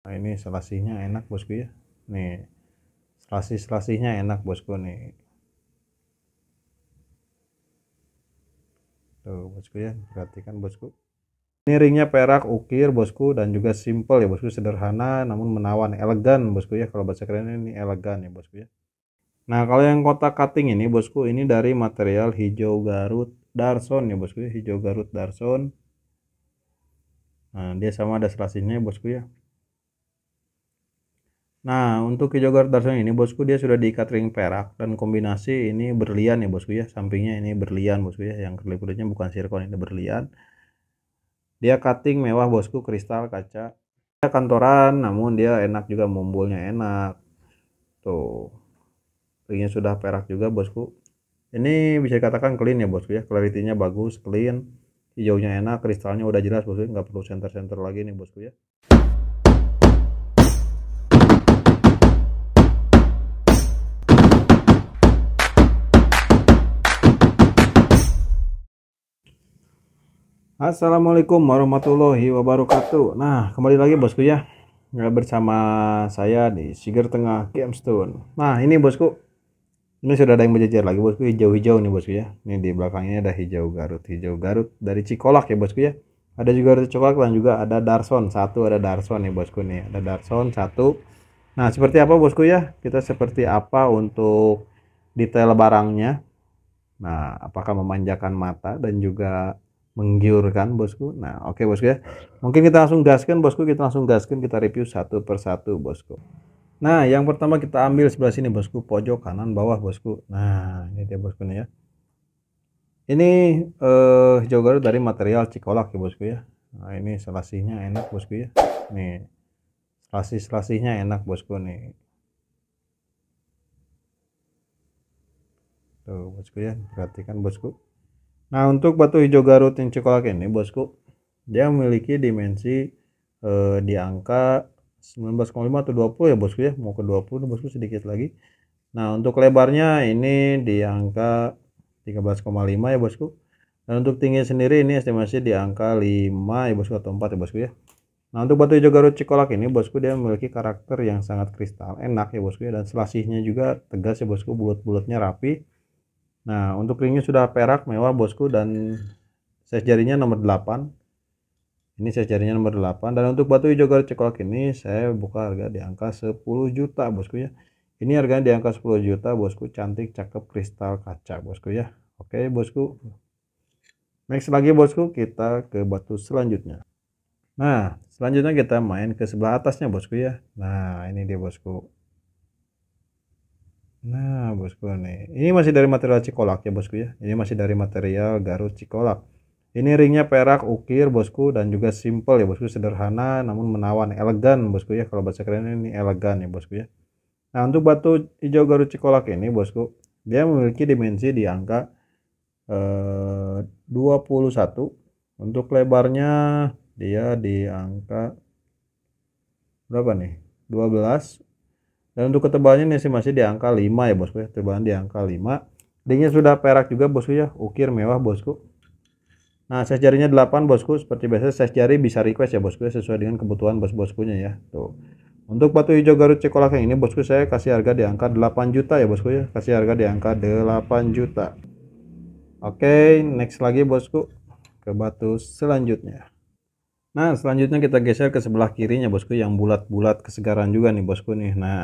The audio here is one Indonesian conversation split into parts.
nah ini selasihnya enak bosku ya nih selasih selasihnya enak bosku nih tuh bosku ya perhatikan bosku ini ringnya perak ukir bosku dan juga simple ya bosku sederhana namun menawan elegan bosku ya kalau baca keren ini elegan ya bosku ya nah kalau yang kotak cutting ini bosku ini dari material hijau garut darson ya bosku ya hijau garut darson nah dia sama ada selasihnya ya bosku ya Nah, untuk hijau Kijogor Darsono ini bosku dia sudah diikat ring perak dan kombinasi ini berlian ya bosku ya. Sampingnya ini berlian bosku ya. Yang kulit-kulitnya bukan sirkon ini berlian. Dia cutting mewah bosku kristal kaca. Dia kantoran namun dia enak juga mumbulnya enak. Tuh. Ringnya sudah perak juga bosku. Ini bisa dikatakan clean ya bosku ya. Clarity-nya bagus, clean. Hijaunya enak, kristalnya udah jelas bosku. Ya. Nggak perlu center-center lagi nih bosku ya. Assalamualaikum warahmatullahi wabarakatuh. Nah, kembali lagi bosku ya. bersama saya di Siger Tengah Gamestone. Nah, ini bosku. Ini sudah ada yang berjejer lagi bosku hijau-hijau nih bosku ya. Ini di belakangnya ada hijau Garut, hijau Garut dari Cikolak ya bosku ya. Ada juga dari coklat dan juga ada Darson. Satu ada Darson nih bosku nih. Ada Darson satu. Nah, seperti apa bosku ya? Kita seperti apa untuk detail barangnya? Nah, apakah memanjakan mata dan juga menggiurkan bosku. Nah, oke okay, bosku ya. Mungkin kita langsung gaskan bosku, kita langsung gaskan, kita review satu persatu bosku. Nah, yang pertama kita ambil sebelah sini bosku, pojok kanan bawah bosku. Nah, ini dia bosku nih ya. Ini eh, hijau dari material cikolak ya bosku ya. Nah, ini selasihnya enak bosku ya. Nih, selasih-selasihnya enak bosku nih. Tuh bosku ya, perhatikan bosku. Nah, untuk batu hijau Garut yang cekolak ini, bosku, dia memiliki dimensi eh, di angka 19,5 atau 20 ya, bosku ya. Mau ke 20, bosku sedikit lagi. Nah, untuk lebarnya ini di angka 13,5 ya, bosku. Dan untuk tinggi sendiri ini estimasi di angka 5 ya, bosku, atau 4 ya, bosku ya. Nah, untuk batu hijau Garut cekolak ini, bosku, dia memiliki karakter yang sangat kristal, enak ya, bosku ya. Dan selasihnya juga tegas ya, bosku, bulat-bulatnya rapi Nah, untuk ringnya sudah perak mewah bosku dan size jarinya nomor 8. Ini size jarinya nomor 8 dan untuk batu hijau garis cekolak ini saya buka harga di angka 10 juta bosku ya. Ini harganya di angka 10 juta bosku, cantik, cakep, kristal kaca bosku ya. Oke bosku. Next lagi bosku, kita ke batu selanjutnya. Nah, selanjutnya kita main ke sebelah atasnya bosku ya. Nah, ini dia bosku. Nah, bosku nih. Ini masih dari material cikolak ya, bosku ya. Ini masih dari material garus cikolak. Ini ringnya perak ukir, bosku, dan juga simple ya, bosku. Sederhana namun menawan, elegan, bosku ya. Kalau bahasa keren ini elegan ya, bosku ya. Nah, untuk batu hijau garus cikolak ini, bosku, dia memiliki dimensi di angka eh, 21. Untuk lebarnya dia di angka berapa nih? 12 dan untuk ketebalannya ini masih di angka 5 ya bosku ya. ketebalan di angka 5. Ringnya sudah perak juga bosku ya. Ukir mewah bosku. Nah, saya jarinya 8 bosku. Seperti biasa saya jari bisa request ya bosku ya. Sesuai dengan kebutuhan bos-boskunya ya. Tuh. Untuk batu hijau Garut Cekolak yang ini bosku saya kasih harga di angka 8 juta ya bosku ya. Kasih harga di angka 8 juta. Oke, okay, next lagi bosku ke batu selanjutnya. Nah, selanjutnya kita geser ke sebelah kirinya bosku yang bulat-bulat kesegaran juga nih bosku nih. Nah.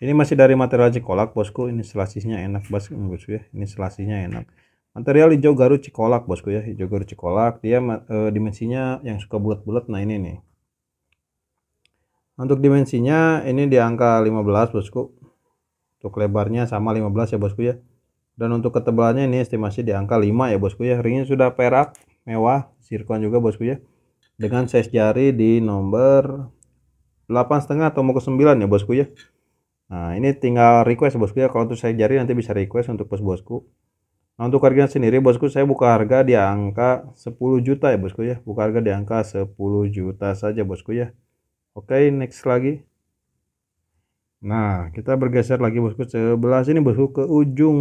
Ini masih dari material cikolak bosku, ini selasihnya enak bosku, bosku ya. Ini selasihnya enak. Material hijau garu cikolak bosku ya, hijau garu cikolak. Dia e, dimensinya yang suka bulat-bulat nah ini nih. Untuk dimensinya ini di angka 15 bosku. Untuk lebarnya sama 15 ya bosku ya dan untuk ketebalannya ini estimasi di angka 5 ya bosku ya ringnya sudah perak mewah sirkon juga bosku ya dengan size jari di nomor 8,5 atau mau ke 9 ya bosku ya nah ini tinggal request bosku ya kalau untuk size jari nanti bisa request untuk bos bosku nah untuk harganya sendiri bosku saya buka harga di angka 10 juta ya bosku ya buka harga di angka 10 juta saja bosku ya oke okay, next lagi Nah, kita bergeser lagi bosku sebelah sini bosku ke ujung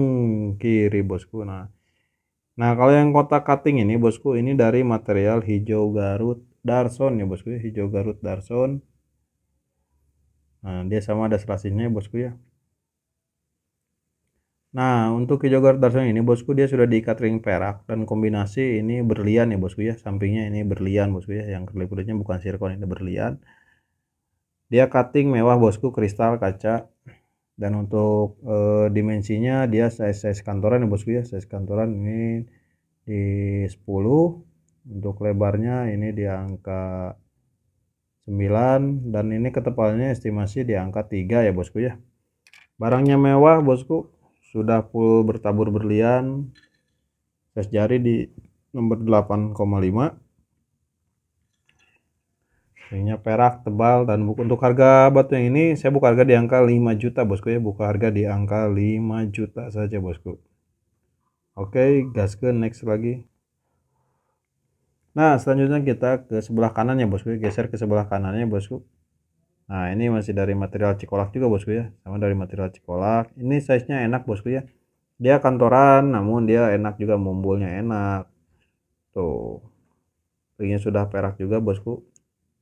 kiri bosku. Nah, nah kalau yang kotak cutting ini bosku ini dari material hijau Garut Darson ya bosku ya. hijau Garut Darson. Nah, dia sama ada serasinya ya bosku ya. Nah, untuk hijau Garut Darson ini bosku dia sudah diikat ring perak dan kombinasi ini berlian ya bosku ya. Sampingnya ini berlian bosku ya, yang kulit bukan sirkon ini berlian dia cutting mewah bosku kristal kaca dan untuk e, dimensinya dia size size kantoran ya bosku ya size kantoran ini di 10 untuk lebarnya ini di angka 9 dan ini ketepalnya estimasi di angka 3 ya bosku ya barangnya mewah bosku sudah full bertabur berlian size jari di nomor 8,5 Ringnya perak, tebal dan buku untuk harga batu yang ini saya buka harga di angka 5 juta bosku ya, buka harga di angka 5 juta saja bosku. Oke, gas ke next lagi. Nah, selanjutnya kita ke sebelah kanannya bosku, ya. geser ke sebelah kanannya bosku. Nah, ini masih dari material cikolak juga bosku ya, sama dari material cikolak. Ini size-nya enak bosku ya. Dia kantoran, namun dia enak juga mumbulnya enak. Tuh. Ringnya sudah perak juga bosku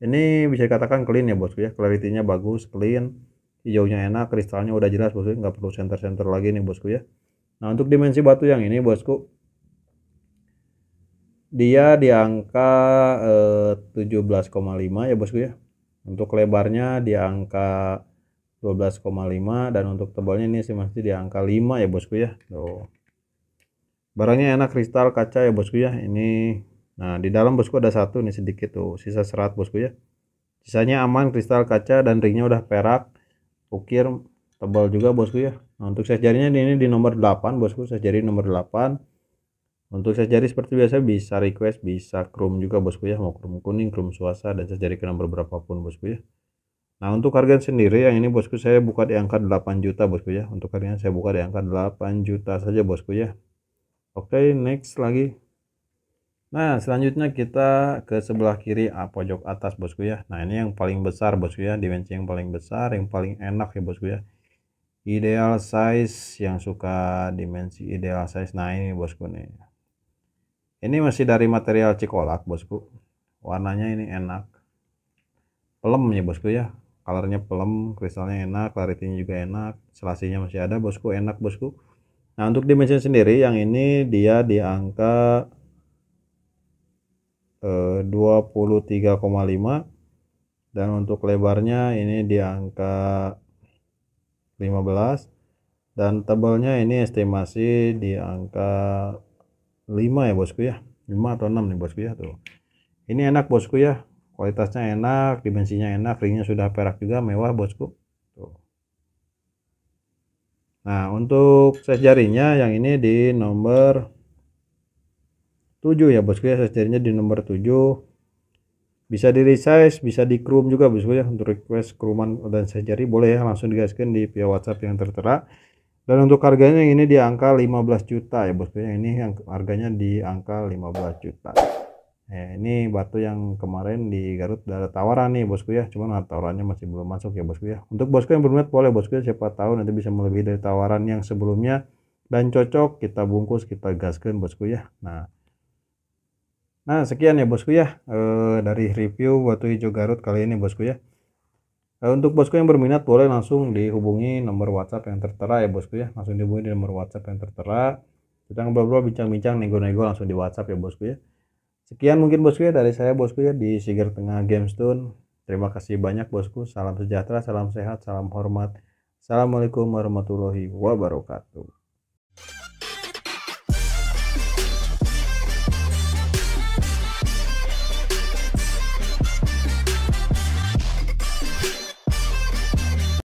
ini bisa dikatakan clean ya bosku ya clarity-nya bagus clean hijaunya enak kristalnya udah jelas bosku ya. nggak perlu center-center lagi nih bosku ya nah untuk dimensi batu yang ini bosku dia di angka eh, 17,5 ya bosku ya untuk lebarnya di angka 12,5 dan untuk tebalnya ini sih masih di angka 5 ya bosku ya tuh barangnya enak kristal kaca ya bosku ya ini Nah, di dalam bosku ada satu nih sedikit tuh, sisa serat bosku ya. Sisanya aman, kristal kaca dan ringnya udah perak. Ukir tebal juga bosku ya. Nah, untuk size jarinya ini di nomor 8 bosku, size jari nomor 8. Untuk size jari seperti biasa bisa request, bisa chrome juga bosku ya, mau chrome kuning, chrome suasa dan size jari ke nomor berapapun bosku ya. Nah, untuk harga sendiri yang ini bosku saya buka di angka 8 juta bosku ya. Untuk harganya saya buka di angka 8 juta saja bosku ya. Oke, okay, next lagi. Nah, selanjutnya kita ke sebelah kiri ah, pojok atas bosku ya. Nah, ini yang paling besar bosku ya, dimensi yang paling besar, yang paling enak ya bosku ya. Ideal size yang suka dimensi ideal size. Nah, ini bosku nih. Ini masih dari material cikolak bosku. Warnanya ini enak. Pelem ya bosku ya. Colornya pelem, kristalnya enak, clarity juga enak, selasinya masih ada bosku, enak bosku. Nah, untuk dimensi sendiri yang ini dia di angka 23,5 eh, dan untuk lebarnya ini di angka 15 dan tebalnya ini estimasi di angka 5 ya bosku ya 5 atau 6 nih bosku ya tuh ini enak bosku ya kualitasnya enak dimensinya enak ringnya sudah perak juga mewah bosku tuh. nah untuk size jarinya yang ini di nomor 7 ya bosku ya carinya di nomor 7 bisa di resize bisa di chrome juga bosku ya untuk request kruman dan saya cari boleh ya langsung digaskan di via whatsapp yang tertera dan untuk harganya ini di angka 15 juta ya bosku ya ini yang harganya di angka 15 juta ya ini batu yang kemarin di Garut ada tawaran nih bosku ya cuman tawarannya masih belum masuk ya bosku ya untuk bosku yang berminat boleh bosku ya siapa tahu nanti bisa melebihi dari tawaran yang sebelumnya dan cocok kita bungkus kita gaskan bosku ya nah Nah, sekian ya bosku ya eh, dari review Batu Hijau Garut kali ini bosku ya. Eh, untuk bosku yang berminat boleh langsung dihubungi nomor WhatsApp yang tertera ya bosku ya. Langsung dihubungi di nomor WhatsApp yang tertera. Kita ngobrol-ngobrol bincang-bincang nego-nego langsung di WhatsApp ya bosku ya. Sekian mungkin bosku ya dari saya bosku ya di Siger Tengah Gamestone. Terima kasih banyak bosku. Salam sejahtera, salam sehat, salam hormat. Assalamualaikum warahmatullahi wabarakatuh.